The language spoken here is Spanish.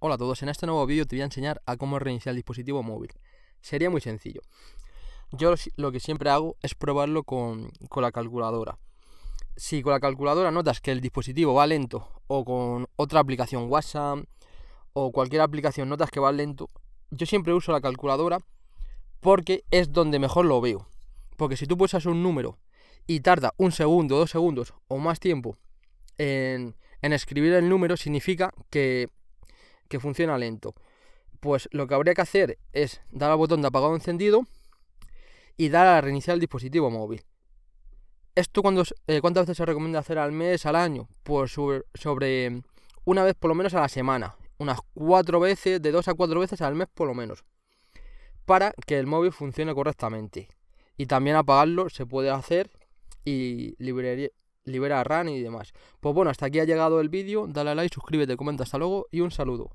Hola a todos, en este nuevo vídeo te voy a enseñar a cómo reiniciar el dispositivo móvil. Sería muy sencillo. Yo lo que siempre hago es probarlo con, la calculadora. Si con la calculadora notas que el dispositivo va lento o con otra aplicación WhatsApp o cualquier aplicación notas que va lento, yo siempre uso la calculadora porque es donde mejor lo veo. Porque si tú pulsas un número y tarda un segundo, dos segundos o más tiempo en, en escribir el número, significa que que funciona lento. Pues lo que habría que hacer es dar al botón de apagado encendido y dar a reiniciar el dispositivo móvil. ¿Esto cuando, eh, cuántas veces se recomienda hacer al mes, al año? Pues sobre, mm, una vez por lo menos a la semana. Unas cuatro veces, de dos a cuatro veces al mes por lo menos. Para que el móvil funcione correctamente. Y también apagarlo se puede hacer y liberar libera y demás. Pues bueno, hasta aquí ha llegado el vídeo, dale like, suscríbete, comenta, hasta luego y un saludo.